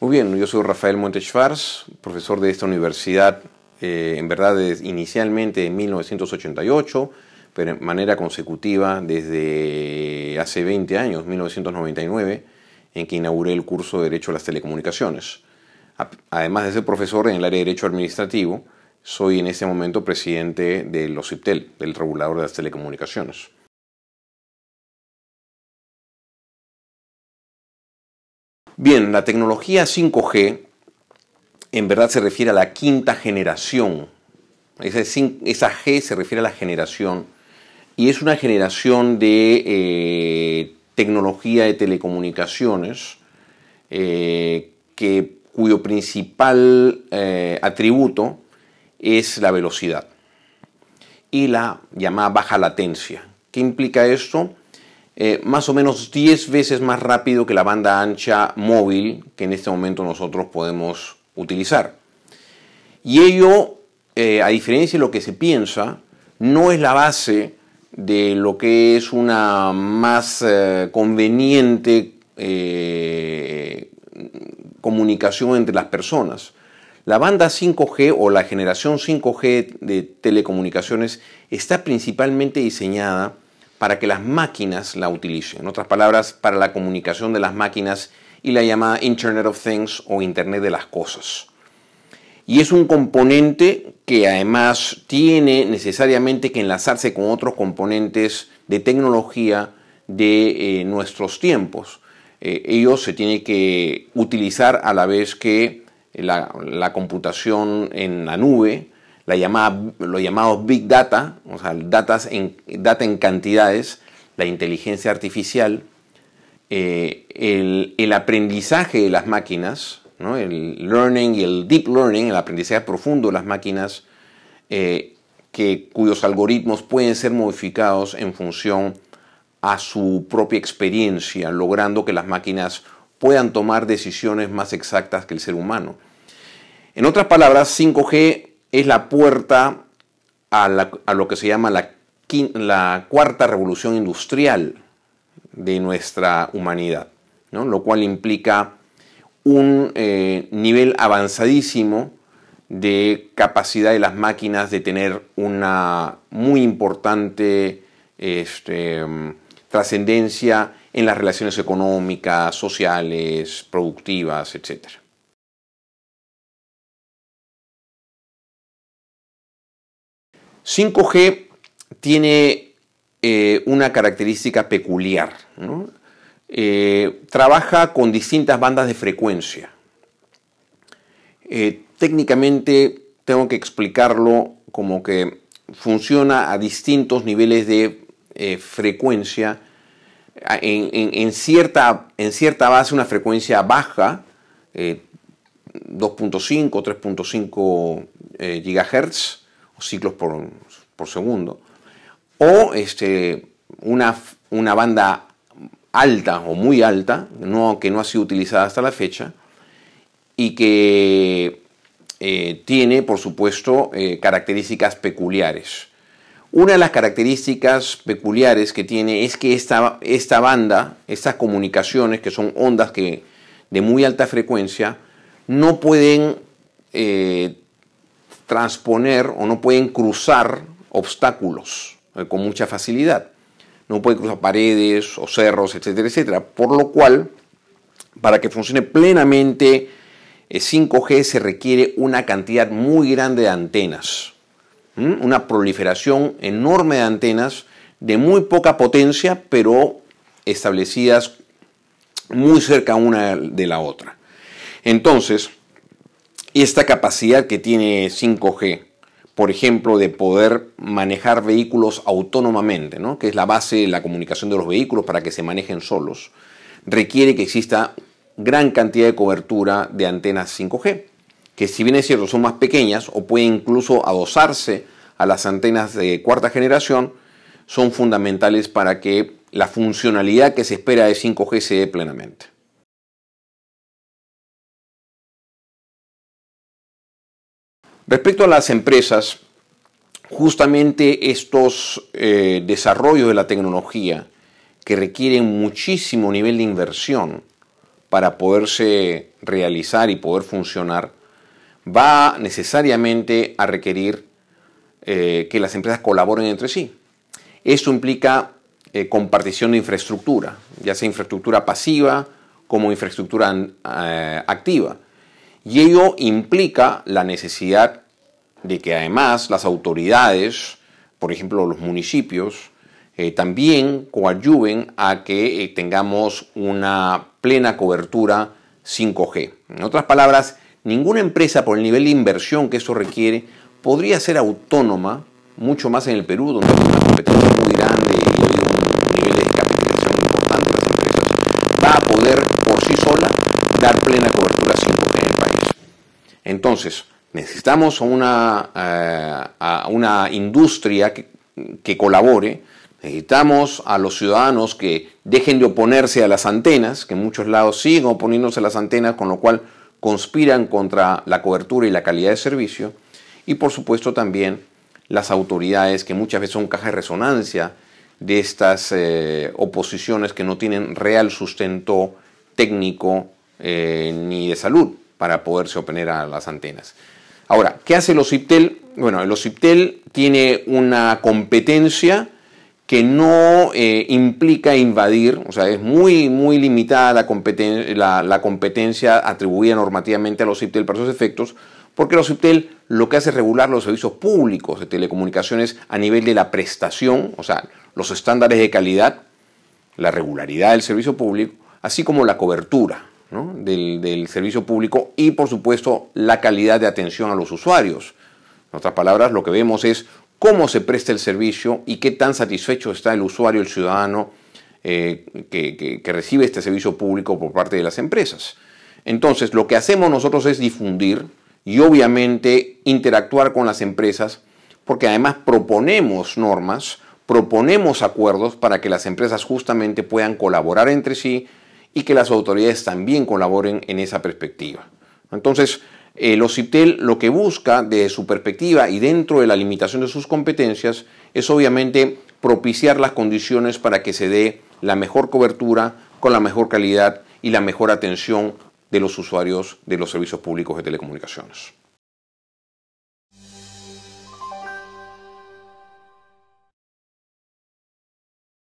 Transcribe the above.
Muy bien, yo soy Rafael Montechvars, profesor de esta universidad, eh, en verdad inicialmente en 1988, pero en manera consecutiva desde hace 20 años, 1999, en que inauguré el curso de Derecho a las Telecomunicaciones. Además de ser profesor en el área de Derecho Administrativo, soy en este momento presidente de los CIPTEL, del regulador de las telecomunicaciones. Bien, la tecnología 5G en verdad se refiere a la quinta generación. Esa G se refiere a la generación y es una generación de eh, tecnología de telecomunicaciones eh, que principal eh, atributo es la velocidad y la llamada baja latencia. ¿Qué implica esto? Eh, más o menos 10 veces más rápido que la banda ancha móvil que en este momento nosotros podemos utilizar. Y ello, eh, a diferencia de lo que se piensa, no es la base de lo que es una más conveniente comunicación entre las personas. La banda 5G o la generación 5G de telecomunicaciones está principalmente diseñada para que las máquinas la utilicen. En otras palabras, para la comunicación de las máquinas y la llamada Internet of Things o Internet de las Cosas. Y es un componente que además tiene necesariamente que enlazarse con otros componentes de tecnología de eh, nuestros tiempos. Eh, Ellos se tienen que utilizar a la vez que la, computación en la nube, los llamados lo llamado Big Data, o sea, en, data en cantidades, la inteligencia artificial, eh, el, aprendizaje de las máquinas, el learning y el deep learning, el aprendizaje profundo de las máquinas, eh, que, cuyos algoritmos pueden ser modificados en función a su propia experiencia, logrando que las máquinas puedan tomar decisiones más exactas que el ser humano. En otras palabras, 5G es la puerta a, lo que se llama la, cuarta revolución industrial de nuestra humanidad, lo cual implica un eh, nivel avanzadísimo de capacidad de las máquinas de tener una muy importante este, trascendencia en las relaciones económicas, sociales, productivas, etc. ...5G tiene eh, una característica peculiar. Eh, trabaja con distintas bandas de frecuencia. Eh, técnicamente tengo que explicarlo como que funciona a distintos niveles de eh, frecuencia, en, cierta, en cierta base una frecuencia baja, 2.5 2.5, 3.5 eh, eh GHz, o ciclos por, segundo, o este, una, banda alta o muy alta, que no ha sido utilizada hasta la fecha, y que eh, tiene, por supuesto, características peculiares. Una de las características peculiares que tiene es que esta, banda, estas comunicaciones, que son ondas que, de muy alta frecuencia, no pueden eh, transponer o no pueden cruzar obstáculos eh, con mucha facilidad. No pueden cruzar paredes o cerros, etcétera, etcétera. Por lo cual, para que funcione plenamente 5G eh, se requiere una cantidad muy grande de antenas una proliferación enorme de antenas de muy poca potencia, pero establecidas muy cerca una de la otra. Entonces, esta capacidad que tiene 5G, por ejemplo, de poder manejar vehículos autónomamente, ¿no? que es la base de la comunicación de los vehículos para que se manejen solos, requiere que exista gran cantidad de cobertura de antenas 5G que si bien es cierto son más pequeñas o pueden incluso adosarse a las antenas de cuarta generación, son fundamentales para que la funcionalidad que se espera de 5G se dé plenamente. Respecto a las empresas, justamente estos eh, desarrollos de la tecnología que requieren muchísimo nivel de inversión para poderse realizar y poder funcionar, va necesariamente a requerir eh, que las empresas colaboren entre sí. Esto implica eh, compartición de infraestructura, ya sea infraestructura pasiva como infraestructura eh, activa. Y ello implica la necesidad de que además las autoridades, por ejemplo los municipios, también coadyuven a que tengamos una plena cobertura 5G. En otras palabras, Ninguna empresa, por el nivel de inversión que eso requiere, podría ser autónoma, mucho más en el Perú, donde hay una competencia muy grande y un nivel de capitalización importante de las empresas, va a poder por sí sola dar plena cobertura 5G en el país. Entonces, necesitamos una, eh, a una industria que, que colabore, Necesitamos a los ciudadanos que dejen de oponerse a las antenas, que en muchos lados siguen oponiéndose a las antenas, con lo cual conspiran contra la cobertura y la calidad de servicio y por supuesto también las autoridades que muchas veces son caja de resonancia de estas eh, oposiciones que no tienen real sustento técnico eh, ni de salud para poderse oponer a las antenas. Ahora, ¿qué hace el OCIPTEL? Bueno, el OCIPTEL tiene una competencia que no eh, implica invadir, o sea, es muy, muy limitada la, la, competencia atribuida normativamente a los CIPTEL para sus efectos, porque los CIPTEL lo que hace es regular los servicios públicos de telecomunicaciones a nivel de la prestación, o sea, los estándares de calidad, la regularidad del servicio público, así como la cobertura del servicio público y, por supuesto, la calidad de atención a los usuarios. En otras palabras, lo que vemos es cómo se presta el servicio y qué tan satisfecho está el usuario, el ciudadano eh, que, que, recibe este servicio público por parte de las empresas. Entonces, lo que hacemos nosotros es difundir y obviamente interactuar con las empresas, porque además proponemos normas, proponemos acuerdos para que las empresas justamente puedan colaborar entre sí y que las autoridades también colaboren en esa perspectiva. Entonces, eh, el OCIPTEL lo que busca desde su perspectiva y dentro de la limitación de sus competencias es obviamente propiciar las condiciones para que se dé la mejor cobertura con la mejor calidad y la mejor atención de los usuarios de los servicios públicos de telecomunicaciones.